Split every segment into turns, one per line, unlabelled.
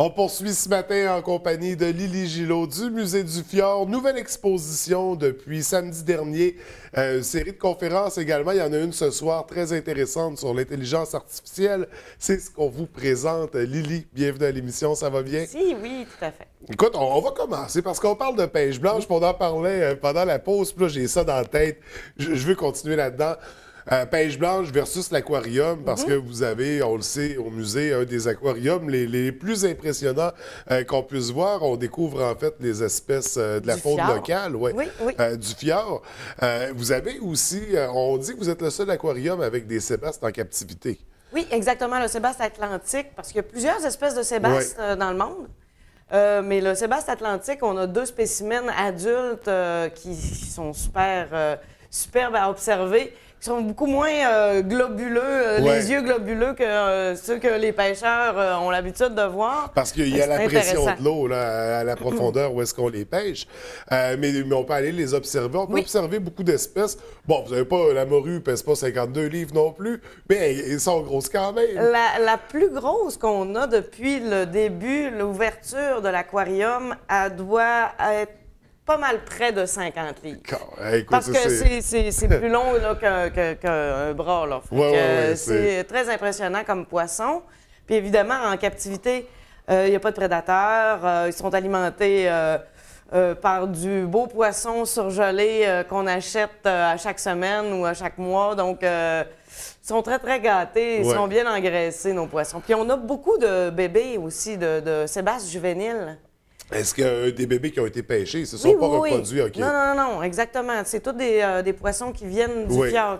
On poursuit ce matin en compagnie de Lily Gillot du Musée du Fjord. Nouvelle exposition depuis samedi dernier. Euh, série de conférences également. Il y en a une ce soir très intéressante sur l'intelligence artificielle. C'est ce qu'on vous présente. Lily, bienvenue à l'émission. Ça va bien?
Si, oui, tout à fait.
Écoute, on, va commencer parce qu'on parle de pêche blanche. On parlait euh, pendant la pause. Puis là, j'ai ça dans la tête. Je, je veux continuer là-dedans. Euh, pêche blanche versus l'aquarium, parce mhm. que vous avez, on le sait, au musée, un des aquariums les, plus impressionnants euh, qu'on puisse voir. On découvre en fait les espèces euh, de la faune locale, du fjord. vous avez aussi, on dit que vous êtes le seul aquarium avec des sébastes en captivité.
Oui, exactement, le sébaste atlantique, parce qu'il y a plusieurs espèces de sébastes dans le monde. mais le sébaste atlantique, on a deux spécimens adultes qui sont super, superbes à observer. Ils sont beaucoup moins euh, globuleux, euh, les yeux globuleux que euh, ceux que les pêcheurs ont l'habitude de voir.
Parce qu'il y a la pression de l'eau à la profondeur où est-ce qu'on les pêche. Mais, mais, on peut aller les observer. On peut observer beaucoup d'espèces. Bon, vous savez pas, la morue pèse pas 52 livres non plus, mais ils sont grosses quand même. La, la plus grosse qu'on a depuis
le début, l'ouverture de l'aquarium, elle doit être pas mal près de 50 livres.
Parce que c'est plus long
qu'un que, bras. c'est très impressionnant comme poisson. Puis évidemment, en captivité, euh, il n'y a pas de prédateurs. Euh, ils sont alimentés euh, par du beau poisson surgelé qu'on achète à chaque semaine ou à chaque mois. Donc, ils sont très, très gâtés. Ils sont bien engraissés, nos poissons. Puis on a beaucoup de bébés aussi, de, de Sébastien juvéniles.
Est-ce que euh, des bébés qui ont été pêchés, ils se sont pas reproduits? Non, non,
non, exactement. C'est tous des, euh, poissons qui viennent du fjord.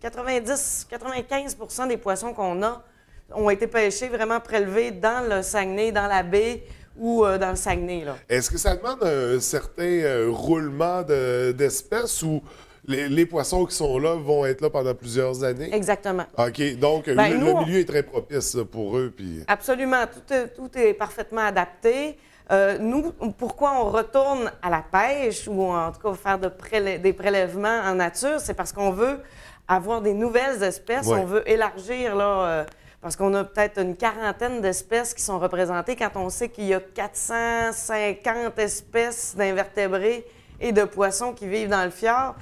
90, 95 des poissons qu'on a ont été pêchés, vraiment prélevés dans le Saguenay, dans la baie ou euh, dans le Saguenay.
Est-ce que ça demande un certain roulement d'espèces ou... Les, poissons qui sont là vont être là pendant plusieurs années. Exactement. OK. Donc, ben, le, milieu est très propice pour eux. Puis...
Absolument. tout est parfaitement adapté. Euh, nous, pourquoi on retourne à la pêche ou en tout cas faire des prélèvements en nature, c'est parce qu'on veut avoir des nouvelles espèces, on veut élargir là. Euh, parce qu'on a peut-être une quarantaine d'espèces qui sont représentées quand on sait qu'il y a 450 espèces d'invertébrés et de poissons qui vivent dans le fjord.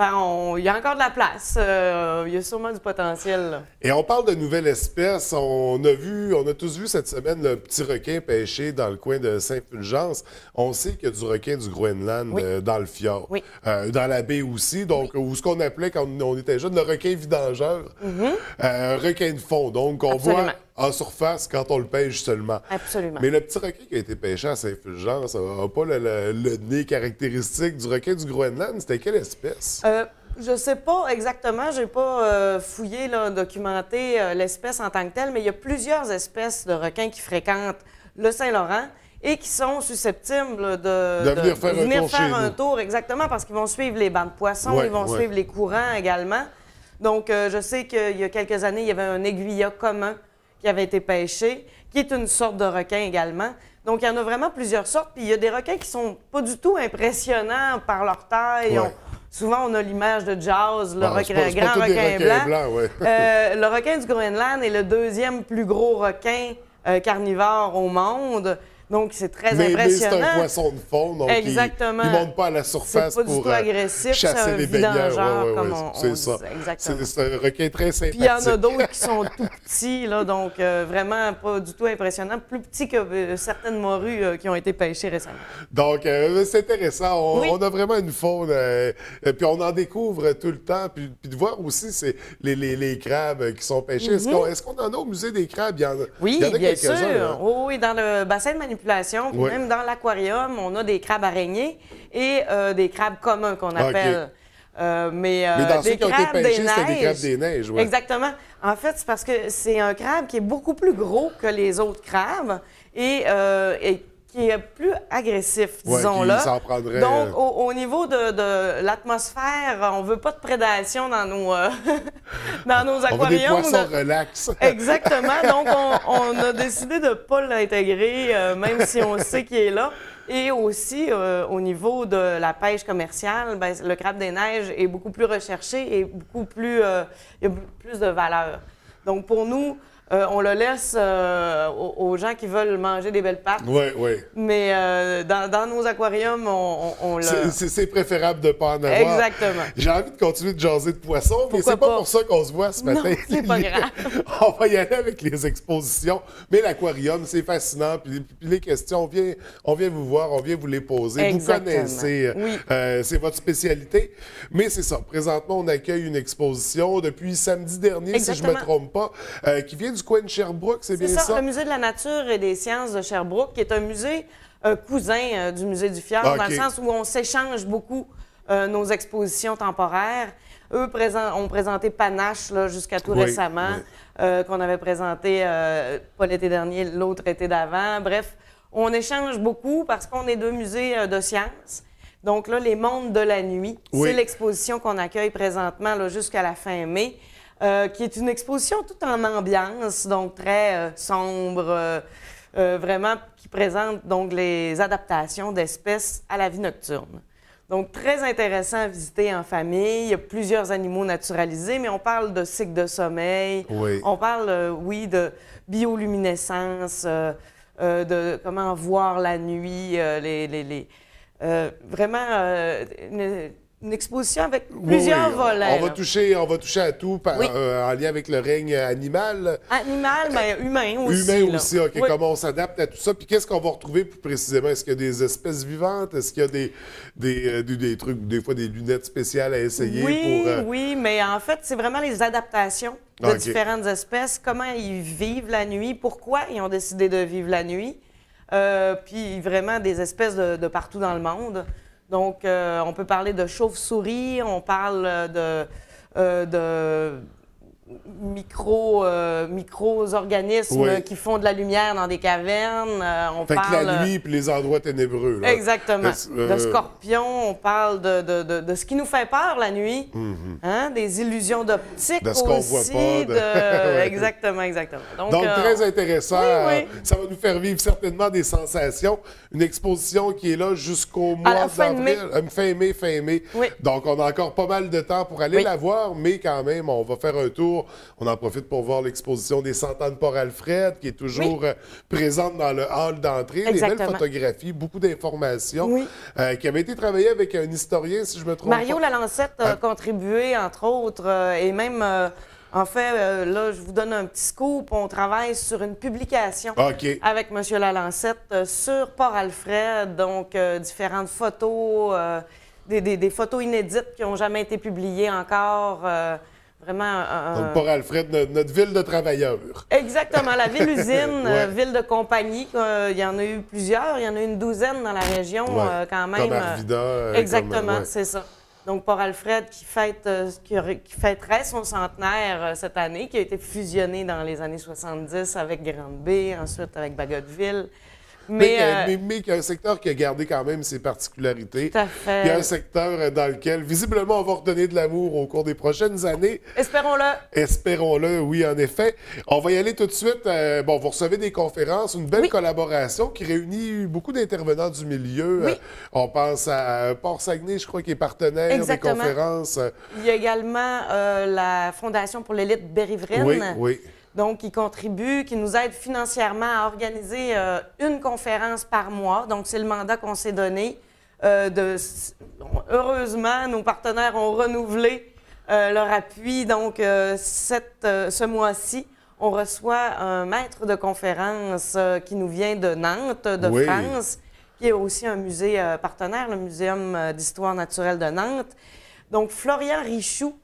Ben, il y a encore de la place. Euh, il y a sûrement du potentiel.
Et on parle de nouvelles espèces. On a vu, on a tous vu cette semaine le petit requin pêché dans le coin de saint pulgence On sait qu'il y a du requin du Groenland euh, dans le fjord, euh, dans la baie aussi, donc ce qu'on appelait quand on était jeune le requin vidangeur, mm-hmm. Un requin de fond. Donc on voit en surface quand on le pêche seulement. Absolument. Mais le petit requin qui a été pêché à Saint-Fulgence n'a pas le, nez caractéristique du requin du Groenland. C'était quelle espèce? Je
euh, Je sais pas exactement, Je n'ai pas euh, fouillé, documenté euh, l'espèce en tant que telle, mais il y a plusieurs espèces de requins qui fréquentent le Saint-Laurent et qui sont susceptibles de, venir faire, un, tour exactement, parce qu'ils vont suivre les bancs de poissons, ils vont suivre les courants également. Donc, je sais qu'il y a quelques années, il y avait un aiguillat commun qui avait été pêché, qui est une sorte de requin également. Donc, il y en a vraiment plusieurs sortes. Puis, il y a des requins qui sont pas du tout impressionnants par leur taille. souvent, on a l'image de Jaws, le, requin, grand requin blanc. Euh, le requin du Groenland est le deuxième plus gros requin euh, carnivore au monde. Donc, c'est très impressionnant. Mais c'est un poisson
de fond, Exactement. il ne monte pas à la surface pas pour euh, agressif, chasser les baigneurs. Ouais, c'est ça. C'est un requin très sympathique. Puis il y en a d'autres qui
sont tout petits, là, donc euh, vraiment pas du tout impressionnant, plus petits que euh, certaines morues qui ont été pêchées récemment.
Donc, c'est intéressant. On, a vraiment une faune, puis on en découvre tout le temps. Puis, puis de voir aussi les, les, les, crabes qui sont pêchés. Mhm. Est-ce qu'on est en a au musée des crabes? Il y en a, oui, bien sûr.
Oui, dans le bassin de manipulation même dans l'aquarium, on a des crabes araignées et euh, des crabes communs qu'on appelle. mais, des, crabes des, neiges. Exactement. En fait, c'est parce que c'est un crabe qui est beaucoup plus gros que les autres crabes et, euh, qui est plus agressif, disons là Donc, euh, au, niveau de, l'atmosphère, on veut pas de prédation dans nos, euh,
dans nos aquariums. On veut des relax. Exactement. Donc, on, a
décidé de pas l'intégrer, euh, même si on sait qu'il est là. Et aussi, au niveau de la pêche commerciale, ben, le crabe des neiges est beaucoup plus recherché et beaucoup plus, il y a plus de valeur. Donc, pour nous, euh, on le laisse euh, aux, gens qui veulent manger des belles pâtes. Oui, oui. Mais euh, dans, nos aquariums, on, on,
C'est préférable de ne pas en avoir. Exactement. J'ai envie de continuer de jaser de poissons, mais c'est pas, pour ça qu'on se voit ce matin. c'est pas grave. on va y aller avec les expositions. Mais l'aquarium, c'est fascinant. Puis, les questions, on vient, on vient vous voir, on vient vous les poser. Vous connaissez. Oui. c'est votre spécialité. Mais c'est ça. Présentement, on accueille une exposition depuis samedi dernier, si je ne me trompe pas, qui vient du Sherbrooke, c'est bien ça, le
Musée de la nature et des sciences de Sherbrooke, qui est un musée cousin euh, du Musée du Fjord, dans le sens où on s'échange beaucoup euh, nos expositions temporaires. Eux ont présenté Panache jusqu'à tout récemment, euh, qu'on avait présenté pas l'été dernier, l'autre été d'avant. Bref, on échange beaucoup parce qu'on est deux musées de sciences. Donc là, les mondes de la nuit, c'est l'exposition qu'on accueille présentement jusqu'à la fin mai. Euh, qui est une exposition tout en ambiance, donc très euh, sombre, euh, vraiment qui présente donc les adaptations d'espèces à la vie nocturne. Donc très intéressant à visiter en famille. Il y a plusieurs animaux naturalisés, mais on parle de cycle de sommeil. Oui. On parle, oui, de bioluminescence, de comment voir la nuit, les, les, les... vraiment une exposition avec plusieurs volets. On va,
toucher, on va toucher à tout euh, en lien avec le règne animal.
Animal, mais humain
aussi. Humain aussi, OK. Comment on s'adapte à tout ça. Puis qu'est-ce qu'on va retrouver plus précisément? Est-ce qu'il y a des espèces vivantes? Est-ce qu'il y a des, des, euh, trucs, des fois des lunettes spéciales à essayer? Oui, euh,
oui, mais en fait, c'est vraiment les adaptations de différentes espèces. Comment ils vivent la nuit? Pourquoi ils ont décidé de vivre la nuit? puis vraiment des espèces de, partout dans le monde. Donc, euh, on peut parler de chauve-souris, on parle euh, de, euh, de micro, euh, organismes qui font de la lumière dans des cavernes. Euh, on fait que la nuit
puis les endroits ténébreux. Exactement. le euh, De
scorpions, on parle de, ce qui nous fait peur la nuit, mm-hmm. hein, des illusions d'optique De ce qu'on voit pas. Exactement, exactement. Donc, très intéressant.
Ça va nous faire vivre certainement des sensations. Une exposition qui est là jusqu'au mois d'avril. Fin mai, fin mai. Donc on a encore pas mal de temps pour aller la voir, mais quand même, on va faire un tour on en profite pour voir l'exposition des centaines de Port-Alfred, qui est toujours euh, présente dans le hall d'entrée. Les belles photographies, beaucoup d'informations euh, qui avaient été travaillées avec un historien, si je me trompe Mario
Lalancette a ah. contribué, entre autres, euh, et même... en fait, là, je vous donne un petit scoop. On travaille sur une publication avec M. Lalancette sur Port-Alfred. Donc, différentes photos, des, des, photos inédites qui n'ont jamais été publiées encore. Vraiment un... Donc, pour
Alfred, notre ville de travailleurs.
Exactement, la ville-usine, euh, ville de compagnie. Euh, il y en a eu plusieurs, il y en a eu une douzaine dans la région euh, quand même. Exactement, c'est ça. Donc, Port Alfred qui, fête, qui, fêterait son centenaire cette année, qui a été fusionné dans les années 70 avec grande b ensuite avec
Bagotville. Mais, euh, mais, il y a un secteur qui a gardé quand même ses particularités. Il y a un secteur dans lequel, visiblement, on va redonner de l'amour au cours des prochaines années. Espérons-le. Espérons-le, oui, en effet. On va y aller tout de suite. Euh, bon, vous recevez des conférences, une belle collaboration qui réunit beaucoup d'intervenants du milieu. Euh, on pense à Port-Saguenay, je crois, qui est partenaire des conférences.
Il y a également la Fondation pour l'élite bérivrine. Oui, oui donc, ils contribuent, qui nous aident financièrement à organiser euh, une conférence par mois. Donc, c'est le mandat qu'on s'est donné. Euh, de, heureusement, nos partenaires ont renouvelé euh, leur appui. Donc, ce mois-ci, on reçoit un maître de conférence qui nous vient de Nantes, de France, qui est aussi un musée partenaire, le Muséum d'histoire naturelle de Nantes. Donc, Florian Richoux,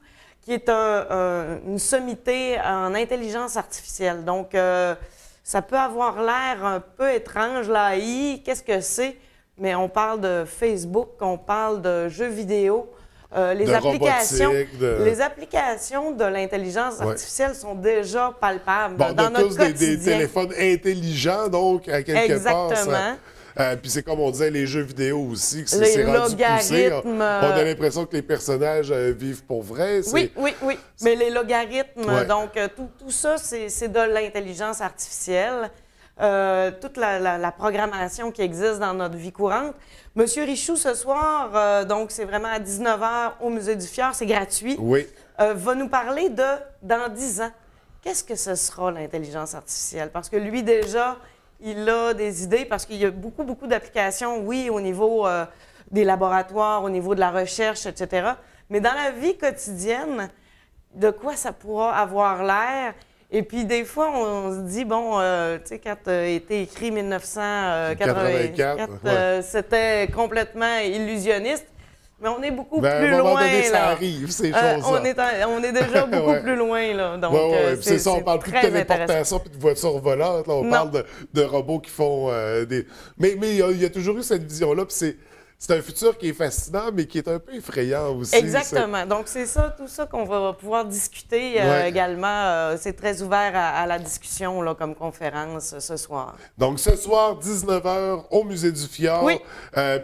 qui est une sommité en intelligence artificielle. Donc, euh, ça peut avoir l'air un peu étrange, l'AI, qu'est-ce que c'est? Mais on parle de Facebook, on parle de jeux vidéo. Euh, les, applications, de... les applications de l'intelligence artificielle sont déjà palpables dans notre des, téléphones
intelligents, donc, à quelque part. Exactement. Euh, puis c'est comme on disait, les jeux vidéo aussi, que c'est rendu poussé. On, on a euh, l'impression que les personnages euh, vivent pour vrai. Oui,
oui, oui. Mais les logarithmes, donc tout, tout ça, c'est de l'intelligence artificielle. toute la, programmation qui existe dans notre vie courante. Monsieur Richoux, ce soir, donc c'est vraiment à 19h au Musée du Fjord, c'est gratuit, oui. va nous parler de dans 10 ans. Qu'est-ce que ce sera l'intelligence artificielle? Parce que lui, déjà, il a des idées parce qu'il y a beaucoup, beaucoup d'applications, oui, au niveau euh, des laboratoires, au niveau de la recherche, etc. Mais dans la vie quotidienne, de quoi ça pourra avoir l'air? Et puis, des fois, on, se dit, bon, euh, tu sais, quand a euh, été écrit 1984, c'était complètement illusionniste. Mais on est beaucoup ben, plus loin. Donné, là. Ça arrive, ces euh, choses on est, on est déjà beaucoup plus loin. Là. Donc, ouais, euh, c'est ça, on parle plus de téléportation
et de voitures volantes. on parle de, robots qui font euh, des. Mais il y, y, a toujours eu cette vision-là. Puis c'est c'est un futur qui est fascinant, mais qui est un peu effrayant aussi. Exactement.
Donc, c'est ça, tout ça qu'on va pouvoir discuter euh, également. Euh, c'est très ouvert à, la discussion là, comme conférence euh, ce soir.
Donc, ce soir, 19h, au Musée du Fjord.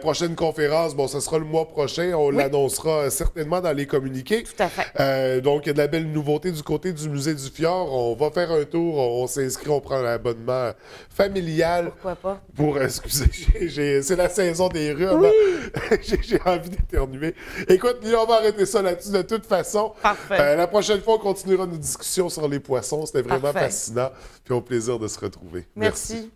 prochaine conférence, bon, ce sera le mois prochain. On l'annoncera certainement dans les communiqués. Tout à fait. donc, il y a de la belle nouveauté du côté du Musée du Fjord. On va faire un tour, on s'inscrit, on prend l'abonnement familial. Pourquoi pas? Pour, excusez, c'est la saison des rues. Hein. J'ai envie d'éternuer. Écoute, on va arrêter ça là-dessus de toute façon. Euh, la prochaine fois, on continuera nos discussions sur les poissons. C'était vraiment fascinant. Puis au plaisir de se retrouver. Merci.